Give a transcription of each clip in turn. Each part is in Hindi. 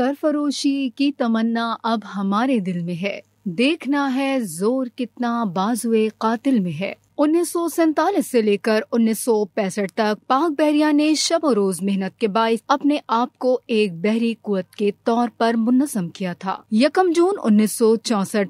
सरफरोशी की तमन्ना अब हमारे दिल में है देखना है जोर कितना बाजुए कातिल में है उन्नीस से लेकर उन्नीस तक पाक बहरिया ने शब रोज मेहनत के बायस अपने आप को एक बहरी कुत के तौर पर मुनजम किया था यकम जून उन्नीस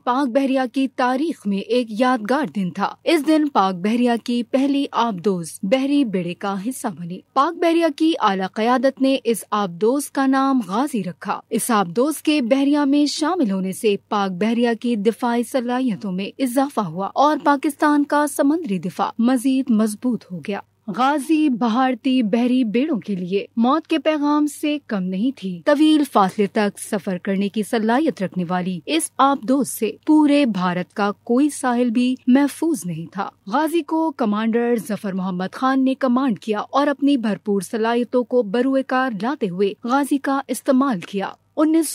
पाक बहरिया की तारीख में एक यादगार दिन था इस दिन पाक बहरिया की पहली आबदोज बहरी बेड़े का हिस्सा बनी पाक बहरिया की आला क्यादत ने इस आबदोज का नाम गाजी रखा इस आबदोज के बहरिया में शामिल होने से पाक बहरिया की दिफाई सलाहियतों में इजाफा हुआ और पाकिस्तान का समन समुद्री दिफा मजीद मजबूत हो गया गाजी भारती बहरी बेड़ों के लिए मौत के पैगाम से कम नहीं थी तवील फासले तक सफर करने की सलाहियत रखने वाली इस आपदोज से पूरे भारत का कोई साहिल भी महफूज नहीं था गाजी को कमांडर जफर मोहम्मद खान ने कमांड किया और अपनी भरपूर सलाहियतों को बरुएकार लाते हुए गाजी का इस्तेमाल किया उन्नीस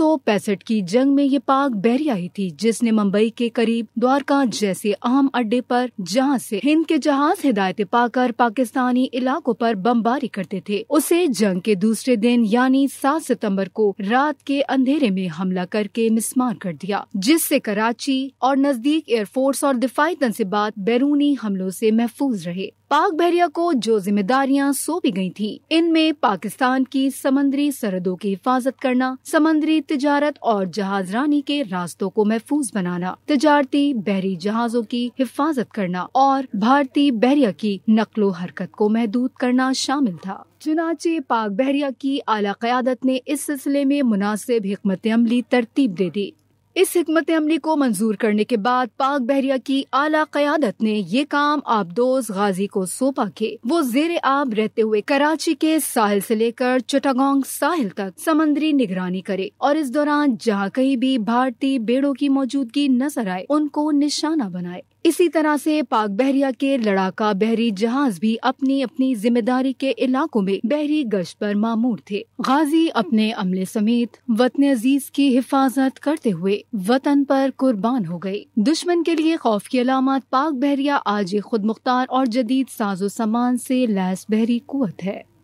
की जंग में ये पाक बैरी आई थी जिसने मुंबई के करीब द्वारका जैसे अहम अड्डे पर जहां से हिंद के जहाज हिदायत पाकर पाकिस्तानी इलाकों पर बमबारी करते थे उसे जंग के दूसरे दिन यानी 7 सितंबर को रात के अंधेरे में हमला करके मिसमार कर दिया जिससे कराची और नजदीक एयरफोर्स और दिफाई तनसीबात बैरूनी हमलों से महफूज रहे पाक बहरिया को जो जिम्मेदारियां सौंपी गई थी इनमें पाकिस्तान की समंदरी सरहदों की हिफाजत करना समंदरी तजारत और जहाजरानी के रास्तों को महफूज बनाना तजारती बहरी जहाजों की हिफाजत करना और भारतीय बहरिया की नकलो हरकत को महदूद करना शामिल था चुनाचे पाक बहरिया की आला क्यादत ने इस सिलसिले में मुनासिब हमत अमली तरतीब दे दी इस हमत अमली को मंजूर करने के बाद पाक बहरिया की आला क्यादत ने ये काम आबदोज गाजी को सौंपा के वो जेर आब रहते हुए कराची के साहिल से लेकर चटागोंग साहिल तक समंदरी निगरानी करे और इस दौरान जहाँ कहीं भी भारतीय बेड़ों की मौजूदगी नजर आए उनको निशाना बनाए इसी तरह से पाक बहरिया के लड़ाका बहरी जहाज भी अपनी अपनी जिम्मेदारी के इलाकों में बहरी गश्त पर मामूर थे गाजी अपने अमले समेत वतन अजीज की हिफाजत करते हुए वतन पर कुर्बान हो गए दुश्मन के लिए खौफ की अलामत पाक बहरिया आज एक खुद मुख्तार और जदीद साजो सामान से लैस बहरी कुत है